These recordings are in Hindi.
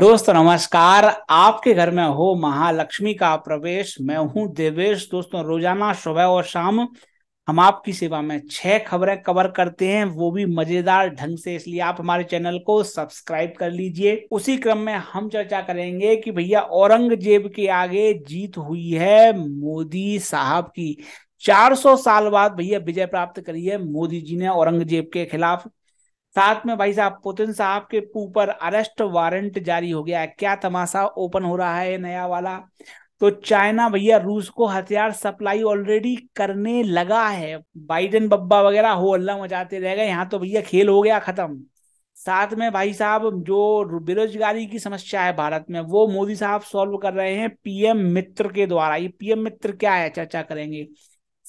दोस्तों नमस्कार आपके घर में हो महालक्ष्मी का प्रवेश मैं हूं देवेश दोस्तों रोजाना सुबह और शाम हम आपकी सेवा में छह खबरें कवर करते हैं वो भी मजेदार ढंग से इसलिए आप हमारे चैनल को सब्सक्राइब कर लीजिए उसी क्रम में हम चर्चा करेंगे कि भैया औरंगजेब के आगे जीत हुई है मोदी साहब की 400 साल बाद भैया विजय प्राप्त करी है मोदी जी ने औरंगजेब के खिलाफ साथ में भाई साहब पुतिन साहब के ऊपर अरेस्ट वारंट जारी हो गया है क्या तमाशा ओपन हो रहा है नया वाला तो चाइना भैया रूस को हथियार सप्लाई ऑलरेडी करने लगा है बाइडेन बब्बा वगैरह हो अल्लाह मचाते रह गए यहाँ तो भैया खेल हो गया खत्म साथ में भाई साहब जो बेरोजगारी की समस्या है भारत में वो मोदी साहब सॉल्व कर रहे हैं पीएम मित्र के द्वारा ये पीएम मित्र क्या है चर्चा करेंगे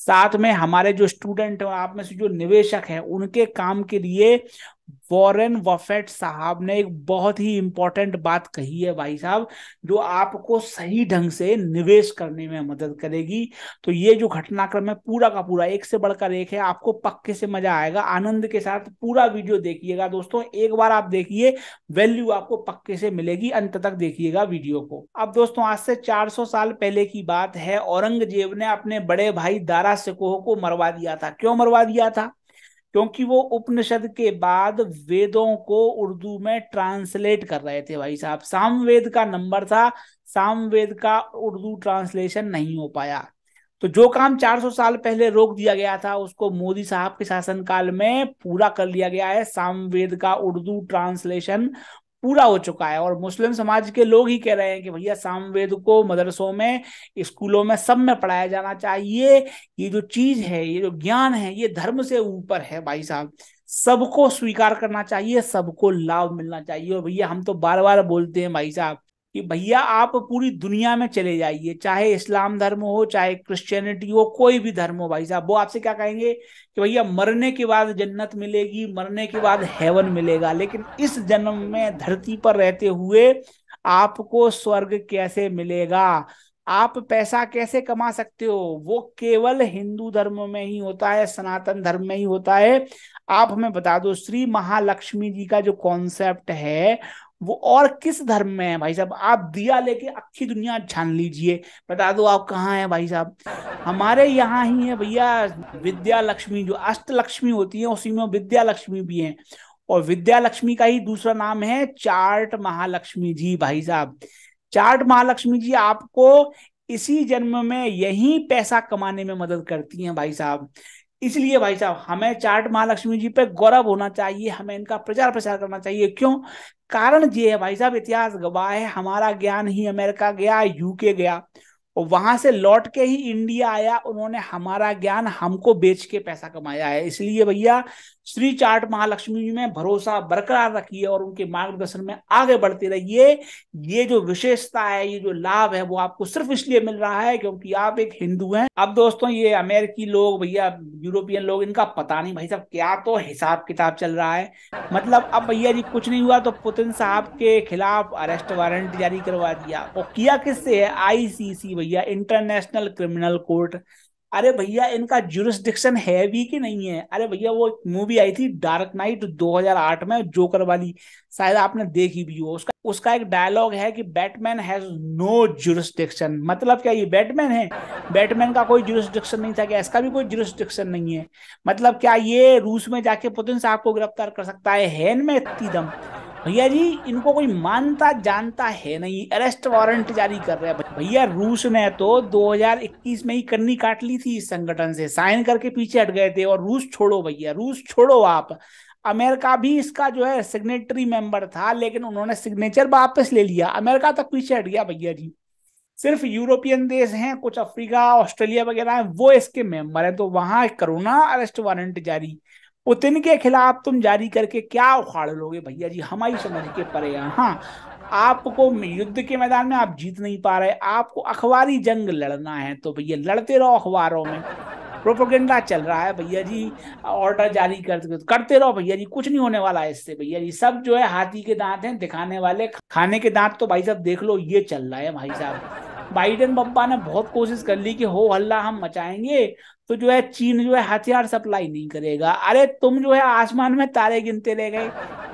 साथ में हमारे जो स्टूडेंट और आप में से जो निवेशक हैं उनके काम के लिए वॉरेन वफेट साहब ने एक बहुत ही इंपॉर्टेंट बात कही है भाई साहब जो आपको सही ढंग से निवेश करने में मदद करेगी तो ये जो घटनाक्रम है पूरा का पूरा एक से बढ़कर एक है आपको पक्के से मजा आएगा आनंद के साथ पूरा वीडियो देखिएगा दोस्तों एक बार आप देखिए वैल्यू आपको पक्के से मिलेगी अंत तक देखिएगा वीडियो को अब दोस्तों आज से चार साल पहले की बात है औरंगजेब ने अपने बड़े भाई दारा सिकोह को मरवा दिया था क्यों मरवा दिया था क्योंकि वो उपनिषद के बाद वेदों को उर्दू में ट्रांसलेट कर रहे थे भाई साहब सामवेद का नंबर था सामवेद का उर्दू ट्रांसलेशन नहीं हो पाया तो जो काम 400 साल पहले रोक दिया गया था उसको मोदी साहब के शासनकाल में पूरा कर लिया गया है सामवेद का उर्दू ट्रांसलेशन पूरा हो चुका है और मुस्लिम समाज के लोग ही कह रहे हैं कि भैया सामवेद को मदरसों में स्कूलों में सब में पढ़ाया जाना चाहिए ये जो चीज है ये जो ज्ञान है ये धर्म से ऊपर है भाई साहब सबको स्वीकार करना चाहिए सबको लाभ मिलना चाहिए और भैया हम तो बार बार बोलते हैं भाई साहब कि भैया आप पूरी दुनिया में चले जाइए चाहे इस्लाम धर्म हो चाहे क्रिश्चियनिटी हो कोई भी धर्म हो भाई साहब वो आपसे क्या कहेंगे कि भैया मरने के बाद जन्नत मिलेगी मरने के बाद हेवन मिलेगा लेकिन इस जन्म में धरती पर रहते हुए आपको स्वर्ग कैसे मिलेगा आप पैसा कैसे कमा सकते हो वो केवल हिंदू धर्म में ही होता है सनातन धर्म में ही होता है आप हमें बता दो श्री महालक्ष्मी जी का जो कॉन्सेप्ट है वो और किस धर्म में है भाई साहब आप दिया लेके अच्छी दुनिया छान लीजिए बता दो आप कहाँ हैं भाई साहब हमारे यहाँ ही है भैया विद्या लक्ष्मी जो अष्ट लक्ष्मी होती है उसी में विद्या लक्ष्मी भी है और विद्या लक्ष्मी का ही दूसरा नाम है चार्ट महालक्ष्मी जी भाई साहब चार्ट महालक्ष्मी जी आपको इसी जन्म में यही पैसा कमाने में मदद करती हैं भाई साहब इसलिए भाई साहब हमें चार्ट महालक्ष्मी जी पे गौरव होना चाहिए हमें इनका प्रचार प्रसार करना चाहिए क्यों कारण ये है भाई साहब इतिहास गवाह है हमारा ज्ञान ही अमेरिका गया यूके गया और वहां से लौट के ही इंडिया आया उन्होंने हमारा ज्ञान हमको बेच के पैसा कमाया है इसलिए भैया श्री चार्ट महालक्ष्मी जी में भरोसा बरकरार रखिए और उनके मार्गदर्शन में आगे बढ़ते रहिए ये जो विशेषता है ये जो लाभ है वो आपको सिर्फ इसलिए मिल रहा है क्योंकि आप एक हिंदू हैं अब दोस्तों ये अमेरिकी लोग भैया यूरोपियन लोग इनका पता नहीं भाई साहब क्या तो हिसाब किताब चल रहा है मतलब अब भैया जी कुछ नहीं हुआ तो पुतिन साहब के खिलाफ अरेस्ट वारंट जारी करवा दिया और किया किससे है आईसीसी भैया इंटरनेशनल क्रिमिनल कोर्ट अरे भैया इनका जुरिस्डिक्शन है भी कि नहीं है अरे भैया वो मूवी आई थी डार्क नाइट 2008 में जोकर वाली शायद आपने देखी भी हो उसका उसका एक डायलॉग है कि बैटमैन हैज नो जुरिस्डिक्शन मतलब क्या ये बैटमैन है बैटमैन का कोई जुरिस्डिक्शन नहीं था क्या इसका भी कोई जुरिस्डिक्शन नहीं है मतलब क्या ये रूस में जाके पुतिन साहब को गिरफ्तार कर सकता है, हैन में इतनी दम भैया जी इनको कोई मानता जानता है नहीं अरेस्ट वारंट जारी कर रहे हैं भैया रूस ने तो 2021 में ही कन्नी काट ली थी इस संगठन से साइन करके पीछे हट गए थे और रूस छोड़ो भैया रूस छोड़ो आप अमेरिका भी इसका जो है सिग्नेटरी मेंबर था लेकिन उन्होंने सिग्नेचर वापस ले लिया अमेरिका तक पीछे हट गया भैया जी सिर्फ यूरोपियन देश हैं कुछ अफ्रीका ऑस्ट्रेलिया वगैरह हैं वो इसके मेंबर हैं तो वहां कोरोना अरेस्ट वारंट जारी पुतिन के खिलाफ तुम जारी करके क्या उखाड़ लोगे भैया जी हमारी समझ के परे हाँ आपको युद्ध के मैदान में आप जीत नहीं पा रहे आपको अखबारी जंग लड़ना है तो भैया लड़ते रहो अखबारों में प्रोपोगेंडा चल रहा है भैया जी ऑर्डर जारी करते करते रहो भैया जी कुछ नहीं होने वाला है इससे भैया जी सब जो है हाथी के दांत हैं दिखाने वाले खाने के दांत तो भाई साहब देख लो ये चल रहा है भाई साहब बाइडन बब्बा ने बहुत कोशिश कर ली कि हो हल्ला हम मचाएंगे तो जो है चीन जो है हथियार सप्लाई नहीं करेगा अरे तुम जो है आसमान में तारे गिनते रह गए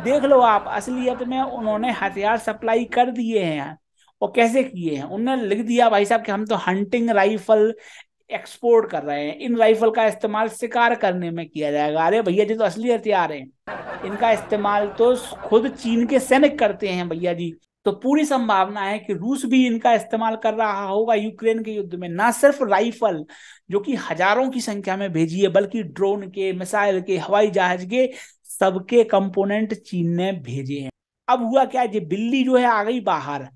देख लो आप असलियत में उन्होंने हथियार सप्लाई कर दिए हैं और कैसे किए हैं उन्होंने लिख दिया भाई साहब कि हम तो हंटिंग राइफल एक्सपोर्ट कर रहे हैं इन राइफल का इस्तेमाल शिकार करने में किया जाएगा अरे भैया जी तो असली हथियार हैं इनका इस्तेमाल तो खुद चीन के सैनिक करते हैं भैया जी तो पूरी संभावना है कि रूस भी इनका इस्तेमाल कर रहा होगा यूक्रेन के युद्ध में ना सिर्फ राइफल जो कि हजारों की संख्या में भेजी है बल्कि ड्रोन के मिसाइल के हवाई जहाज के सबके कंपोनेंट चीन ने भेजे हैं अब हुआ क्या ये बिल्ली जो है आ गई बाहर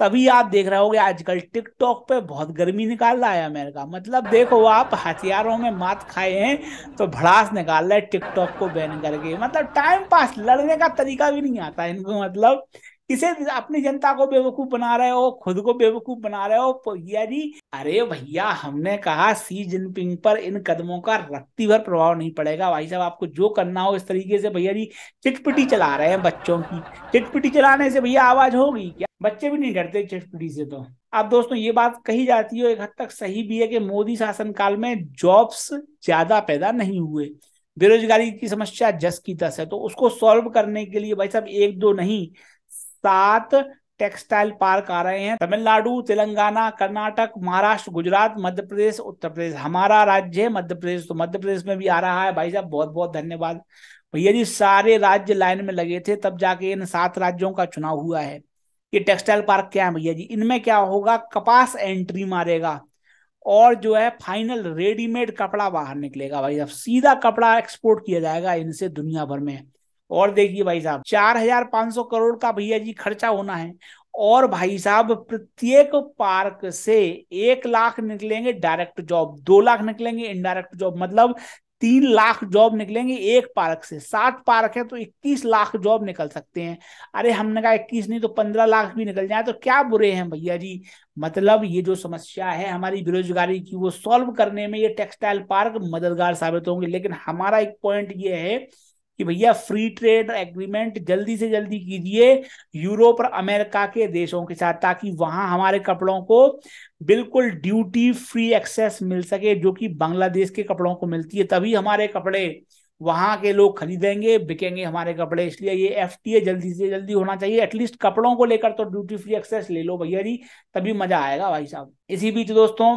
तभी आप देख रहे गए आजकल टिकटॉक पे बहुत गर्मी निकाल रहा है अमेरिका मतलब देखो आप हथियारों में मात खाए हैं तो भड़ास निकाल रहे टिकटॉक को बैन करके मतलब टाइम पास लड़ने का तरीका भी नहीं आता इनको मतलब इसे अपनी जनता को बेवकूफ बना रहे हो खुद को बेवकूफ बना रहे हो भैया जी अरे भैया हमने कहा सी जिनपिंग पर इन कदमों का रत्ती भर प्रभाव नहीं पड़ेगा भाई साहब आपको जो करना हो इस तरीके से भैया जी चिटपिटी चला रहे हैं बच्चों की चिटपिटी चलाने से भैया आवाज होगी क्या बच्चे भी नहीं डरते चिटपिटी से तो अब दोस्तों ये बात कही जाती है एक हद तक सही भी है कि मोदी शासन काल में जॉब्स ज्यादा पैदा नहीं हुए बेरोजगारी की समस्या जस की तस है तो उसको सॉल्व करने के लिए भाई साहब एक दो नहीं सात टेक्सटाइल पार्क आ रहे हैं तमिलनाडु तेलंगाना कर्नाटक महाराष्ट्र गुजरात मध्य प्रदेश उत्तर प्रदेश हमारा राज्य है मध्य प्रदेश तो मध्य प्रदेश में भी आ रहा है भाई साहब बहुत बहुत धन्यवाद भैया जी सारे राज्य लाइन में लगे थे तब जाके इन सात राज्यों का चुनाव हुआ है ये टेक्सटाइल पार्क क्या है भैया जी इनमें क्या होगा कपास एंट्री मारेगा और जो है फाइनल रेडीमेड कपड़ा बाहर निकलेगा भाई साहब सीधा कपड़ा एक्सपोर्ट किया जाएगा इनसे दुनिया भर में और देखिए भाई साहब चार हजार पांच सौ करोड़ का भैया जी खर्चा होना है और भाई साहब प्रत्येक पार्क से एक लाख निकलेंगे डायरेक्ट जॉब दो लाख निकलेंगे इनडायरेक्ट जॉब मतलब तीन लाख जॉब निकलेंगे एक पार्क से सात पार्क है तो इक्कीस लाख जॉब निकल सकते हैं अरे हमने कहा इक्कीस नहीं तो पंद्रह लाख भी निकल जाए तो क्या बुरे हैं भैया जी मतलब ये जो समस्या है हमारी बेरोजगारी की वो सॉल्व करने में ये टेक्सटाइल पार्क मददगार साबित होंगे लेकिन हमारा एक पॉइंट ये है कि भैया फ्री ट्रेड एग्रीमेंट जल्दी से जल्दी कीजिए यूरोप और अमेरिका के देशों के साथ ताकि वहां हमारे कपड़ों को बिल्कुल ड्यूटी फ्री एक्सेस मिल सके जो कि बांग्लादेश के कपड़ों को मिलती है तभी हमारे कपड़े वहां के लोग खरीदेंगे बिकेंगे हमारे कपड़े इसलिए ये एफ जल्दी से जल्दी होना चाहिए एटलीस्ट कपड़ों को लेकर तो ड्यूटी फ्री एक्सेस ले लो भैया जी तभी मजा आएगा भाई साहब इसी बीच दोस्तों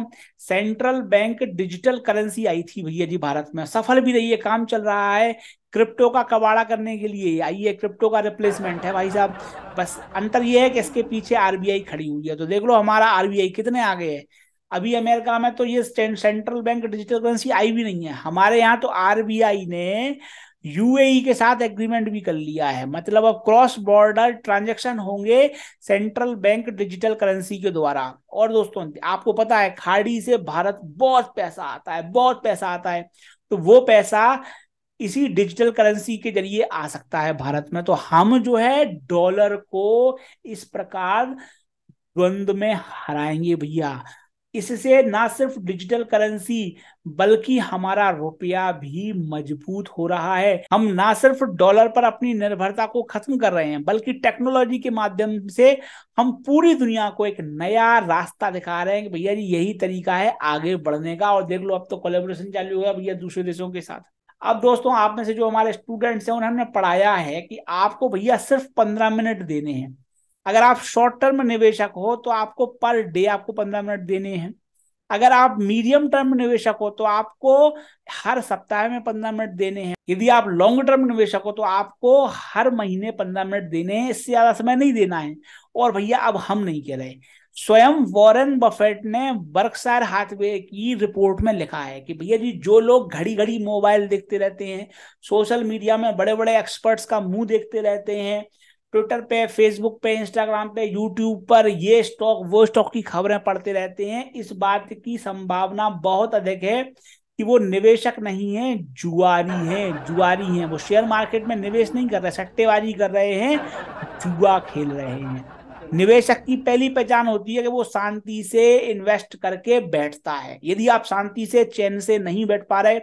सेंट्रल बैंक डिजिटल करेंसी आई थी भैया जी भारत में सफल भी रही है काम चल रहा है क्रिप्टो का कबाड़ा करने के लिए आई है क्रिप्टो का रिप्लेसमेंट है भाई साहब बस अंतर यह है कि इसके पीछे आरबीआई खड़ी हुई है तो देख लो हमारा आरबीआई कितने आगे है अभी अमेरिका में तो ये सेंट्रल बैंक डिजिटल करेंसी आई भी नहीं है हमारे यहाँ तो आरबीआई ने यूएई e के साथ एग्रीमेंट भी कर लिया है मतलब अब क्रॉस बॉर्डर ट्रांजेक्शन होंगे सेंट्रल बैंक डिजिटल करेंसी के द्वारा और दोस्तों आपको पता है खाड़ी से भारत बहुत पैसा आता है बहुत पैसा आता है तो वो पैसा इसी डिजिटल करेंसी के जरिए आ सकता है भारत में तो हम जो है डॉलर को इस प्रकार द्वंद में हराएंगे भैया इससे ना सिर्फ डिजिटल करेंसी बल्कि हमारा रुपया भी मजबूत हो रहा है हम ना सिर्फ डॉलर पर अपनी निर्भरता को खत्म कर रहे हैं बल्कि टेक्नोलॉजी के माध्यम से हम पूरी दुनिया को एक नया रास्ता दिखा रहे हैं कि भैया जी यही तरीका है आगे बढ़ने का और देख लो अब तो कोलेबोरेशन चालू हो गया भैया दूसरे देशों के साथ अब दोस्तों आप में से जो हमारे स्टूडेंट्स हैं उन्हें हमने पढ़ाया है कि आपको भैया सिर्फ पंद्रह मिनट देने हैं अगर आप शॉर्ट टर्म निवेशक हो तो आपको पर डे आपको पंद्रह मिनट देने हैं अगर आप मीडियम टर्म निवेशक हो तो आपको हर सप्ताह में पंद्रह मिनट देने हैं यदि आप लॉन्ग टर्म निवेशक हो तो आपको हर महीने पंद्रह मिनट देने हैं इससे ज्यादा समय नहीं देना है और भैया अब हम नहीं कह रहे स्वयं वॉरेन बफेट ने बर्कसायर हाथवे की रिपोर्ट में लिखा है कि भैया जी जो लोग घड़ी घड़ी मोबाइल देखते रहते हैं सोशल मीडिया में बड़े बड़े एक्सपर्ट्स का मुंह देखते रहते हैं ट्विटर पे फेसबुक पे इंस्टाग्राम पे यूट्यूब पर ये स्टॉक वो स्टॉक की खबरें पढ़ते रहते हैं इस बात की संभावना बहुत अधिक है कि वो निवेशक नहीं है जुआरी हैं जुआरी हैं वो शेयर मार्केट में निवेश नहीं कर रहे सट्टेबाजी कर रहे हैं जुआ खेल रहे हैं निवेशक की पहली पहचान होती है कि वो शांति से इन्वेस्ट करके बैठता है यदि आप शांति से चैन से नहीं बैठ पा रहे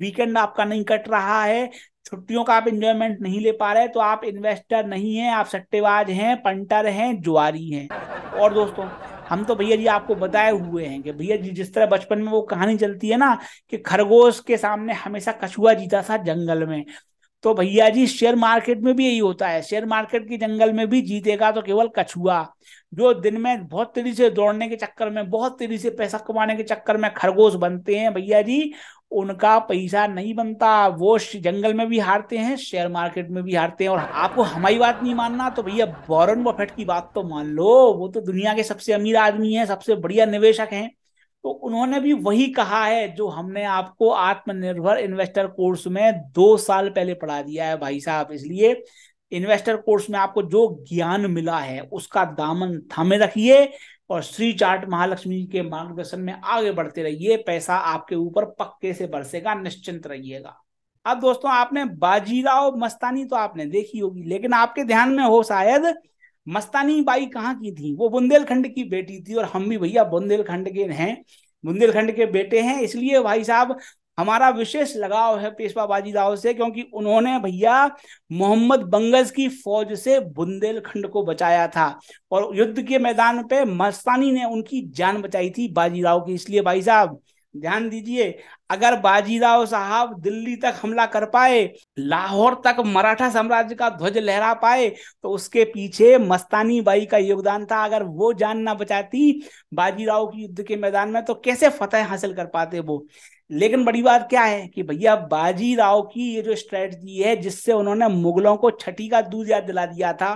वीकेंड आपका नहीं कट रहा है छुट्टियों का आप इंजॉयमेंट नहीं ले पा रहे तो आप इन्वेस्टर नहीं है आप सट्टेबाज हैं पंटर हैं जुआरी हैं और दोस्तों हम तो भैया जी आपको बताए हुए हैं कि भैया जी जिस तरह बचपन में वो कहानी चलती है ना कि खरगोश के सामने हमेशा कछुआ जीता था जंगल में तो भैया जी शेयर मार्केट में भी यही होता है शेयर मार्केट के जंगल में भी जीतेगा तो केवल कछुआ जो दिन में बहुत तेजी से दौड़ने के चक्कर में बहुत तेजी से पैसा कमाने के चक्कर में खरगोश बनते हैं भैया जी उनका पैसा नहीं बनता वो जंगल में भी हारते हैं शेयर मार्केट में भी हारते हैं और आपको हमारी बात नहीं मानना तो भैया बॉरन बफेट की बात तो मान लो वो तो दुनिया के सबसे अमीर आदमी है सबसे बढ़िया निवेशक हैं तो उन्होंने भी वही कहा है जो हमने आपको आत्मनिर्भर इन्वेस्टर कोर्स में दो साल पहले पढ़ा दिया है भाई साहब इसलिए इन्वेस्टर कोर्स में आपको जो ज्ञान मिला है उसका दामन थामे रखिए और श्री चार्ट महालक्ष्मी जी के मार्गदर्शन में आगे बढ़ते रहिए पैसा आपके ऊपर पक्के से बरसेगा निश्चिंत रहिएगा अब दोस्तों आपने बाजीराव मस्तानी तो आपने देखी होगी लेकिन आपके ध्यान में हो शायद मस्तानी बाई कहाँ की थी वो बुंदेलखंड की बेटी थी और हम भी भैया बुंदेलखंड के हैं बुंदेलखंड के बेटे हैं इसलिए भाई साहब हमारा विशेष लगाव है पेशवा बाजीराव से क्योंकि उन्होंने भैया मोहम्मद बंगज की फौज से बुंदेलखंड को बचाया था और युद्ध के मैदान पे मस्तानी ने उनकी जान बचाई थी बाजीराव की इसलिए भाई साहब ध्यान दीजिए अगर बाजीराव साहब दिल्ली तक हमला कर पाए लाहौर तक मराठा साम्राज्य का ध्वज लहरा पाए तो उसके पीछे मस्तानी बाई का योगदान था अगर वो जान ना बचाती बाजीराव की युद्ध के मैदान में तो कैसे फतेह हासिल कर पाते वो लेकिन बड़ी बात क्या है कि भैया बाजीराव की ये जो स्ट्रेटजी है जिससे उन्होंने मुगलों को छठी का दूध याद दिला दिया था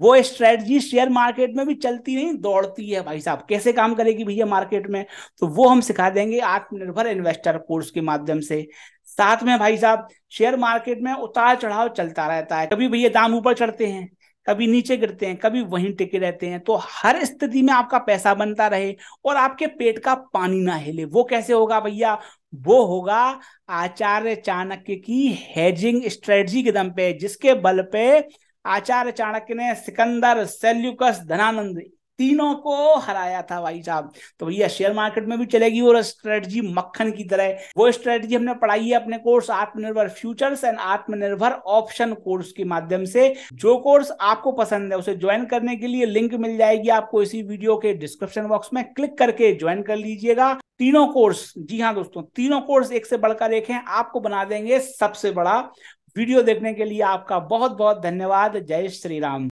वो स्ट्रेटजी शेयर मार्केट में भी चलती नहीं दौड़ती है भाई साहब कैसे काम करेगी भैया मार्केट में तो वो हम सिखा देंगे आत्मनिर्भर इन्वेस्टर कोर्स के माध्यम से साथ में भाई साहब शेयर मार्केट में उतार चढ़ाव चलता रहता है कभी भैया दाम ऊपर चढ़ते हैं कभी नीचे गिरते हैं कभी वहीं टिके रहते हैं तो हर स्थिति में आपका पैसा बनता रहे और आपके पेट का पानी ना हिले वो कैसे होगा भैया वो होगा आचार्य चाणक्य की हेजिंग स्ट्रेटजी के दम पे जिसके बल पे आचार्य चाणक्य ने सिकंदर सेल्युकस धनानंद तीनों को हराया था भाई साहब तो भैया शेयर मार्केट में भी चलेगी और स्ट्रेटजी मक्खन की तरह वो स्ट्रेटजी हमने पढ़ाई है अपने course Atmanirbhar futures and Atmanirbhar option course के माध्यम से जो कोर्स आपको पसंद है उसे ज्वाइन करने के लिए लिंक मिल जाएगी आपको इसी वीडियो के डिस्क्रिप्शन बॉक्स में क्लिक करके ज्वाइन कर लीजिएगा तीनों कोर्स जी हाँ दोस्तों तीनों कोर्स एक से बढ़कर एक हैं आपको बना देंगे सबसे बड़ा वीडियो देखने के लिए आपका बहुत बहुत धन्यवाद जय श्री राम